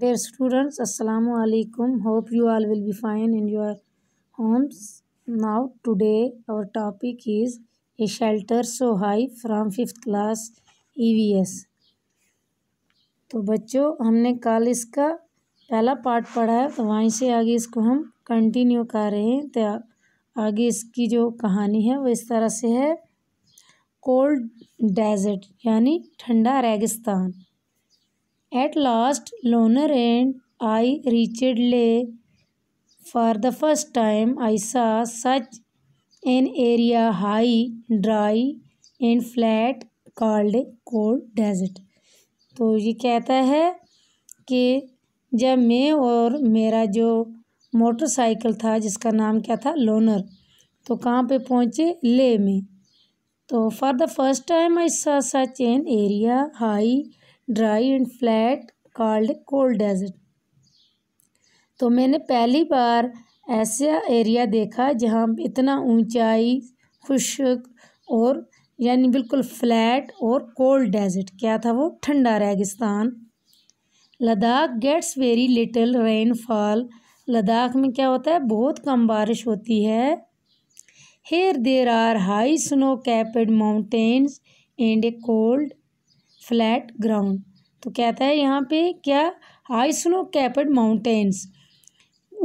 Dear students, Assalamu alaikum. Hope you all will be fine in your homes. Now, today our topic is a shelter so high from fifth class EVS. तो बच्चों हमने कल इसका पहला part पढ़ा है तो वहीं से आगे इसको हम कंटिन्यू कर रहे हैं तो आगे इसकी जो कहानी है वो इस तरह से है कोल्ड डेजर्ट यानी ठंडा रेगिस्तान at last loner and I reached Leh for the first time I saw such an area high dry and flat called cold desert तो ये कहता है कि जब मैं और मेरा जो मोटरसाइकिल था जिसका नाम क्या था लोनर तो कहाँ पे पहुँचे ले में तो for the first time I saw such an area high dry and flat called cold desert तो मैंने पहली बार ऐसा एरिया देखा जहाँ इतना ऊंचाई खुशक और यानी बिल्कुल फ्लैट और कोल्ड डेजर्ट क्या था वो ठंडा रेगिस्तान Ladakh gets very little rainfall Ladakh में क्या होता है बहुत कम बारिश होती है here there are high snow capped mountains and a cold flat ground तो कहता है यहाँ पे क्या हाई स्नो कैपड माउंटेन्स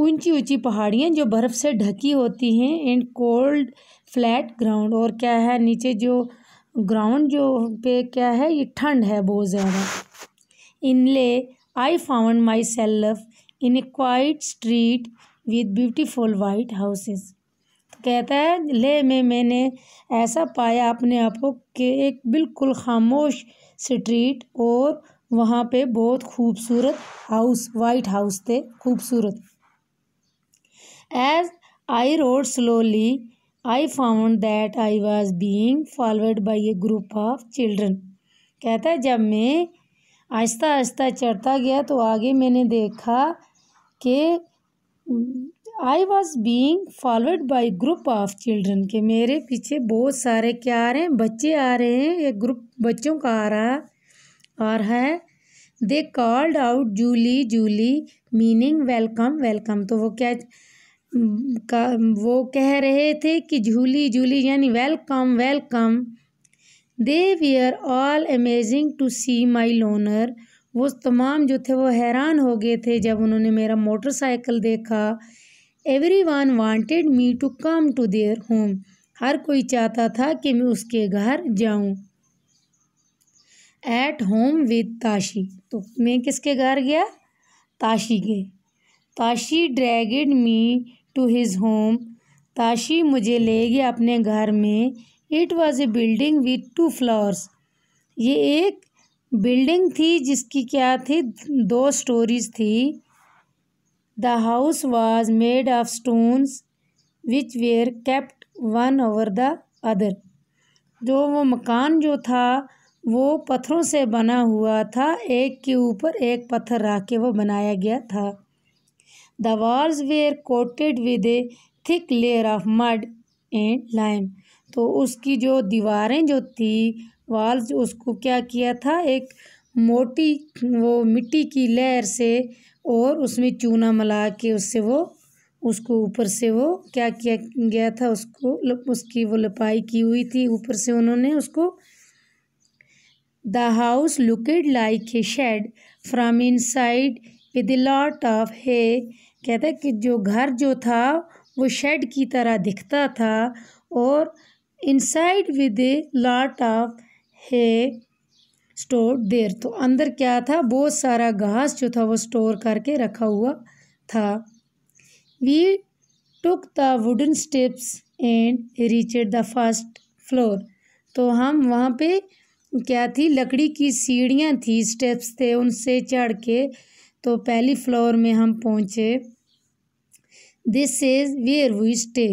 ऊंची ऊंची पहाड़ियाँ जो बर्फ़ से ढकी होती हैं एंड कोल्ड फ्लैट ग्राउंड और क्या है नीचे जो ग्राउंड जो पे क्या है ये ठंड है बहुत ज़्यादा इनले I found myself in a quiet street with beautiful white houses तो कहता है ले में मैंने ऐसा पाया अपने आप को कि एक बिल्कुल खामोश स्ट्रीट और वहाँ पे बहुत खूबसूरत हाउस वाइट हाउस थे खूबसूरत as I rode slowly I found that I was being followed by a group of children कहता है जब मैं आहिस्ता आहिस्ता चढ़ता गया तो आगे मैंने देखा कि I was being followed by group of children के मेरे पीछे बहुत सारे क्या आ रहे हैं बच्चे आ रहे हैं एक ग्रुप बच्चों का आ रहा आ रहा है they called out Julley Julley meaning welcome welcome तो वो क्या का वो कह रहे थे कि झूली झूली यानी welcome welcome they we are all amazing to see my loner वो तमाम जो थे वो हैरान हो गए थे जब उन्होंने मेरा मोटरसाइकिल देखा everyone wanted me to come to their home हर कोई चाहता था कि मैं उसके घर जाऊं एट होम विद ताशी तो मैं किसके घर गया ताशी के Tashi dragged me to his home ताशी मुझे ले गया अपने घर में it was a building with two floors ये एक बिल्डिंग थी जिसकी क्या थी दो स्टोरीज थी The house was made of stones which were kept one over the other. जो वो मकान जो था वो पत्थरों से बना हुआ था एक के ऊपर एक पत्थर रख के वो बनाया गया था the walls were coated with a thick layer of mud and lime तो उसकी जो दीवारें जो थी वॉल्स उसको क्या किया था एक मोटी वो मिट्टी की लेयर से और उसमें चूना मिला के उससे वो उसको ऊपर से वो क्या किया गया था उसको उसकी वो लपाई की हुई थी ऊपर से उन्होंने उसको the house looked like a shed from inside with lot of hay कहता है कि जो घर जो था वो शेड की तरह दिखता था और inside with lot of hay store there तो अंदर क्या था बहुत सारा घास जो था वो स्टोर करके रखा हुआ था we took the wooden steps and reached the first floor तो हम वहाँ पे क्या थी लकड़ी की सीढ़ियाँ थी स्टेप्स थे उनसे चढ़ के तो पहली फ्लोर में हम पहुँचे this is where we stay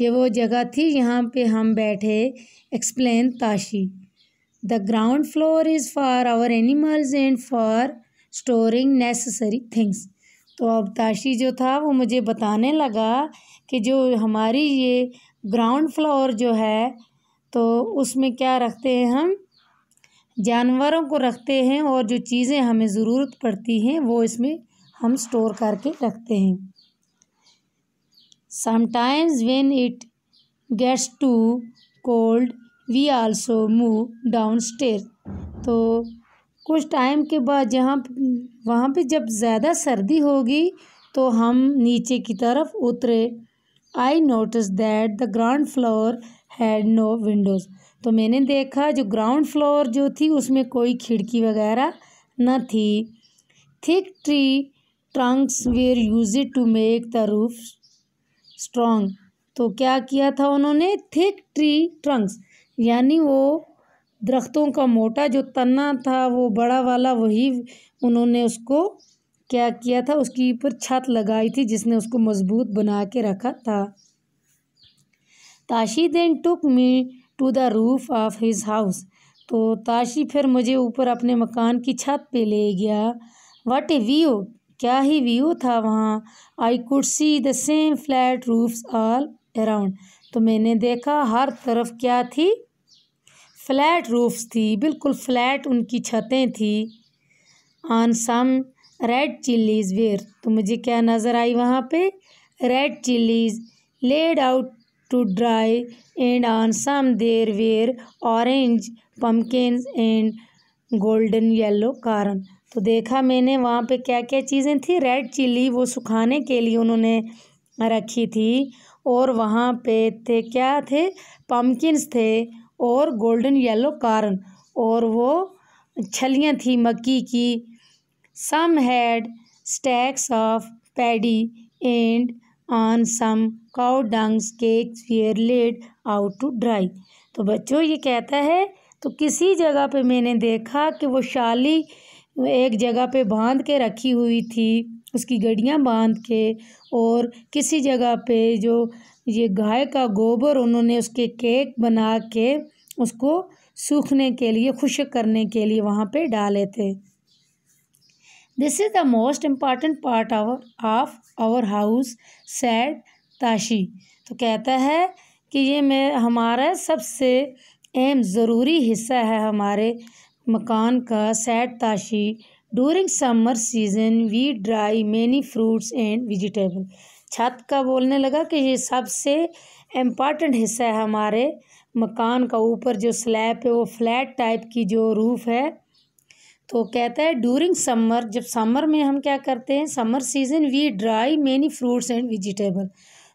ये वो जगह थी यहाँ पे हम बैठे explain Tashi The ground floor is for our animals and for storing necessary things. तो अब ताशी जो था वो मुझे बताने लगा कि जो हमारी ये ग्राउंड फ्लोर जो है तो उसमें क्या रखते हैं हम जानवरों को रखते हैं और जो चीज़ें हमें ज़रूरत पड़ती हैं वो इसमें हम स्टोर करके रखते हैं sometimes when it gets too cold we also move down stair तो कुछ टाइम के बाद जहाँ वहाँ पे जब ज़्यादा सर्दी होगी तो हम नीचे की तरफ उतरे I notice that the ground floor had no windows तो मैंने देखा जो ग्राउंड फ्लोर जो थी उसमें कोई खिड़की वगैरह न थी thick tree trunks were used to make the roof strong तो क्या किया था उन्होंने थिक ट्री ट्रंक्स यानी वो दरख्तों का मोटा जो तना था वो बड़ा वाला वही उन्होंने उसको क्या किया था उसकी ऊपर छत लगाई थी जिसने उसको मज़बूत बना के रखा था Tashi then took me to the roof of his house तो ताशी फिर मुझे ऊपर अपने मकान की छत पे ले गया वाट ए व्यू क्या ही व्यू था वहाँ I could see the same flat roofs all around तो मैंने देखा हर तरफ क्या थी फ्लैट रूफ्स थी बिल्कुल फ्लैट उनकी छतें थी on some red chillies were तो मुझे क्या नज़र आई वहाँ पे red chillies laid out to dry and on some there were orange pumpkin and golden yellow corn तो देखा मैंने वहाँ पे क्या क्या चीज़ें थी रेड चिल्ली वो सुखाने के लिए उन्होंने रखी थी और वहाँ पे थे क्या थे पम्पकिन्स थे और गोल्डन येलो कारन और वो छलियाँ थी मक्की की some had stacks of paddy and on some cow dungs cakes laid out to dry तो बच्चों ये कहता है तो किसी जगह पे मैंने देखा कि वो शाली एक जगह पे बांध के रखी हुई थी उसकी गड़ियाँ बांध के और किसी जगह पे जो ये गाय का गोबर उन्होंने उसके केक बना के उसको सूखने के लिए खुश करने के लिए वहाँ पे डाले थे this is the most important part our of our house said Tashi तो कहता है कि ये मैं हमारा सबसे अहम ज़रूरी हिस्सा है हमारे मकान का said Tashi during summer season we dry many fruits and vegetable छत का बोलने लगा कि ये सबसे इम्पॉर्टेंट हिस्सा है हमारे मकान का ऊपर जो स्लैब है वो फ्लैट टाइप की जो रूफ़ है तो कहता है ड्यूरिंग समर जब समर में हम क्या करते हैं summer season we dry many fruits and vegetable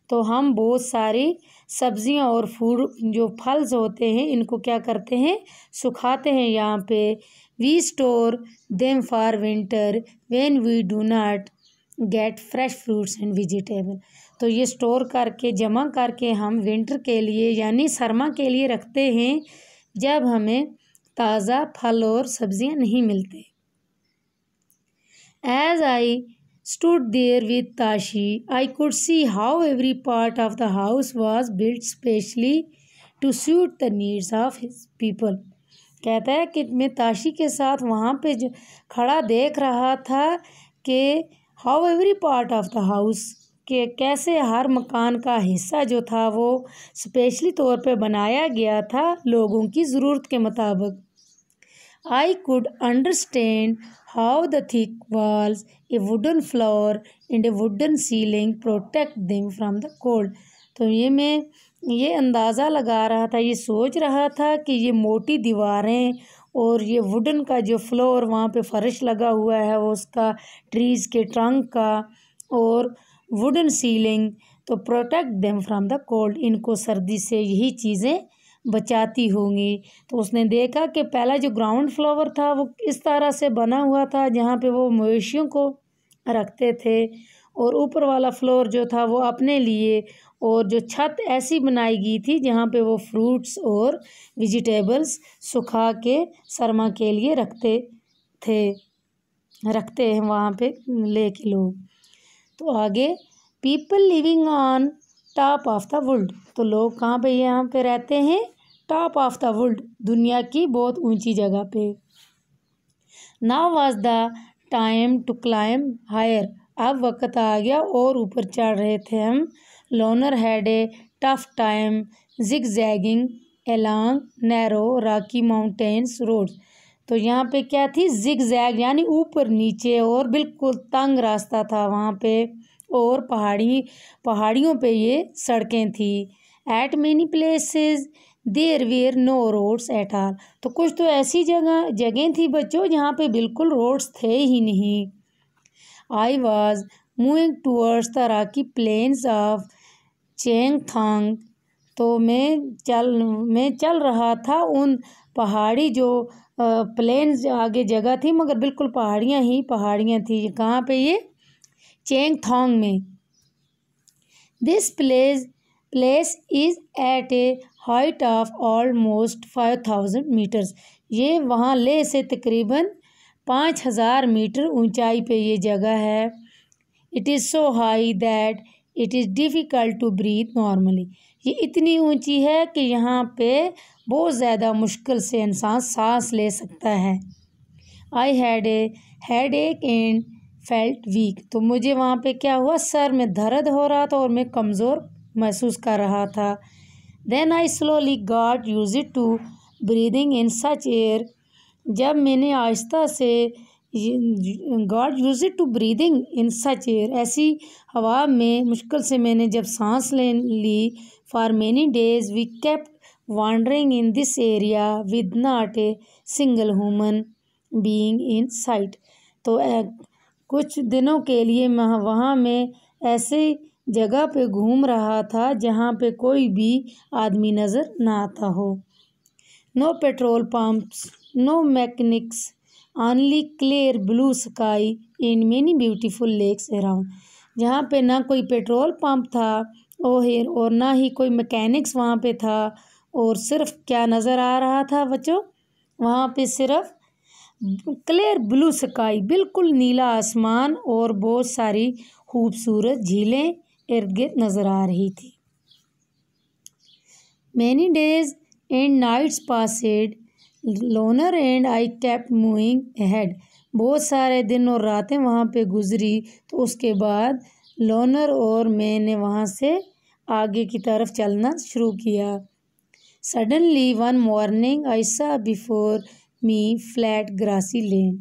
तो हम बहुत सारी सब्जियां और फूड जो फल्स होते हैं इनको क्या करते हैं सुखाते हैं यहाँ पे we store them for winter when we do not get fresh fruits and vegetable तो ये स्टोर करके जमा करके हम विंटर के लिए यानी सरमा के लिए रखते हैं जब हमें ताज़ा फल और सब्जियां नहीं मिलते as I stood there with Tashi I could see how every part of the house was build specially to suit the needs of his people कहता है कि मैं ताशी के साथ वहाँ पे जो खड़ा देख रहा था कि how every part of the house के कैसे हर मकान का हिस्सा जो था वो स्पेशली तौर पे बनाया गया था लोगों की ज़रूरत के मुताबिक I could understand how the thick walls a wooden floor and a wooden ceiling protect them from the cold तो ये मैं ये अंदाज़ा लगा रहा था ये सोच रहा था कि ये मोटी दीवारें और ये वुडन का जो फ्लोर वहाँ पे फर्श लगा हुआ है वो उसका ट्रीज के ट्रंक का और वुडन सीलिंग तो protect them from the cold इनको सर्दी से यही चीज़ें बचाती होंगी तो उसने देखा कि पहला जो ग्राउंड फ्लोर था वो इस तरह से बना हुआ था जहाँ पे वो मवेशियों को रखते थे और ऊपर वाला फ्लोर जो था वो अपने लिए और जो छत ऐसी बनाई गई थी जहाँ पे वो फ्रूट्स और वेजिटेबल्स सुखा के सरमा के लिए रखते थे रखते हैं वहाँ पे के लोग तो आगे people living on top of the world तो लोग कहाँ पे यहाँ पे रहते हैं टॉप ऑफ द वर्ल्ड दुनिया की बहुत ऊंची जगह पे now was the time to climb higher अब वक्त आ गया और ऊपर चढ़ रहे थे हम Lonar had a tough time zig zagging along narrow rocky mountains roads तो यहाँ पे क्या थी जिग जैग यानी ऊपर नीचे और बिल्कुल तंग रास्ता था वहाँ पे और पहाड़ी पहाड़ियों पे ये सड़कें थी at many places there were no roads at all तो कुछ तो ऐसी जगह जगह थी बच्चों जहाँ पे बिल्कुल रोड्स थे ही नहीं I was moving towards the rocky plains of Changthang तो मैं चल मैं चल रहा था उन पहाड़ी जो प्लेन आगे जगह थी मगर बिल्कुल पहाड़ियाँ ही पहाड़ियाँ थी कहाँ पे ये चेंग थांग में this place place is at a height of almost five thousand metres ये वहाँ ले से तकरीबन पाँच हज़ार मीटर ऊंचाई पे ये जगह है it is so high that it is difficult to breathe normally ये इतनी ऊंची है कि यहाँ पे बहुत ज़्यादा मुश्किल से इंसान सांस ले सकता है I had a headache and felt weak तो मुझे वहाँ पे क्या हुआ सर में दर्द हो रहा था और मैं कमज़ोर महसूस कर रहा था then I slowly got used it to breathing in such air जब मैंने आहिस्ता से got used it to breathing in such air ऐसी हवा में मुश्किल से मैंने जब सांस ले ली for many days we kept wandering in this area with not a single human being in sight तो कुछ दिनों के लिए मैं वहाँ में ऐसे जगह पे घूम रहा था जहाँ पे कोई भी आदमी नज़र ना आता हो no petrol pumps no mechanics only clear blue sky and many beautiful lakes around जहाँ पे ना कोई पेट्रोल पंप था ओहेर और ना ही कोई मैकेनिक्स वहाँ पे था और सिर्फ क्या नज़र आ रहा था बच्चों वहाँ पे सिर्फ क्लियर ब्लू स्काई बिल्कुल नीला आसमान और बहुत सारी खूबसूरत झीलें इर्द गिर्द नज़र आ रही थी many days and nights passed Lonar and I kept moving had बहुत सारे दिन और रातें वहाँ पे गुजरी तो उसके बाद लोनर और मैंने वहाँ से आगे की तरफ चलना शुरू किया सडनली वन मॉर्निंग ऐसा before me flat grassy land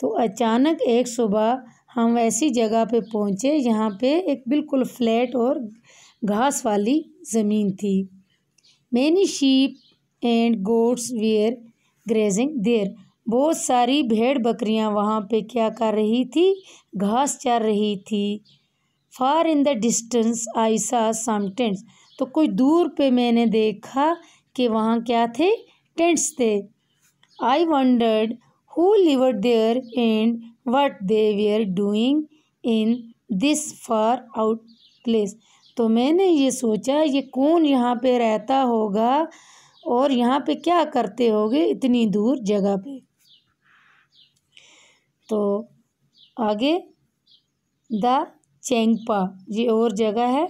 तो अचानक एक सुबह हम ऐसी जगह पे पहुँचे जहाँ पे एक बिल्कुल फ्लैट और घास वाली ज़मीन थी many sheep and goats were grazing there बहुत सारी भेड़ बकरियां वहां पे क्या कर रही थी घास चर रही थी फार इन द डिस्टेंस आई सा सम टेंट्स तो कुछ दूर पे मैंने देखा कि वहाँ क्या थे टेंट्स थे I wondered who lived there and what they were doing in this far out place तो मैंने ये सोचा ये कौन यहाँ पे रहता होगा और यहाँ पे क्या करते होगे इतनी दूर जगह पे तो आगे द चेंगपा ये और जगह है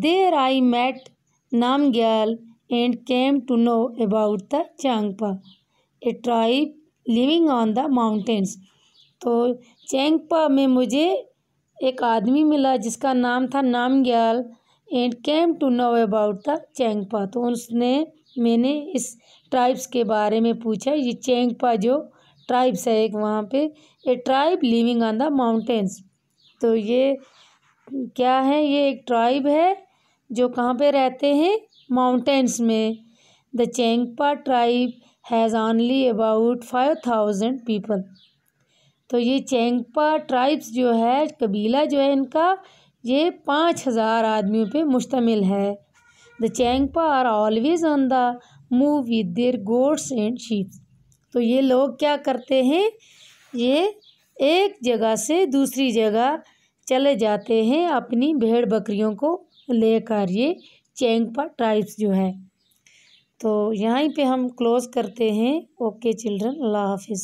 there I met Namgyal and came to know about the Changpa a tribe living on the mountains तो चेंगपा में मुझे एक आदमी मिला जिसका नाम था Namgyal and came to know about the Changpa तो उसने मैंने इस ट्राइब्स के बारे में पूछा ये चेंगपा जो ट्राइब्स है एक वहाँ पे a tribe living on the mountains तो ये क्या है ये एक ट्राइब है जो कहाँ पे रहते हैं माउंटेंस में the Changpa tribe has only about five thousand people तो ये चेंगपा ट्राइब्स जो है कबीला जो है इनका ये पाँच हज़ार आदमियों पे मुश्तमिल है the Changpa are always on the move with their goats and sheeps तो ये लोग क्या करते हैं ये एक जगह से दूसरी जगह चले जाते हैं अपनी भेड़ बकरियों को लेकर ये चैंगपा ट्राइब्स जो है तो यहीं पे हम क्लोज़ करते हैं ओके चिल्ड्रन अल्लाह हाफिज़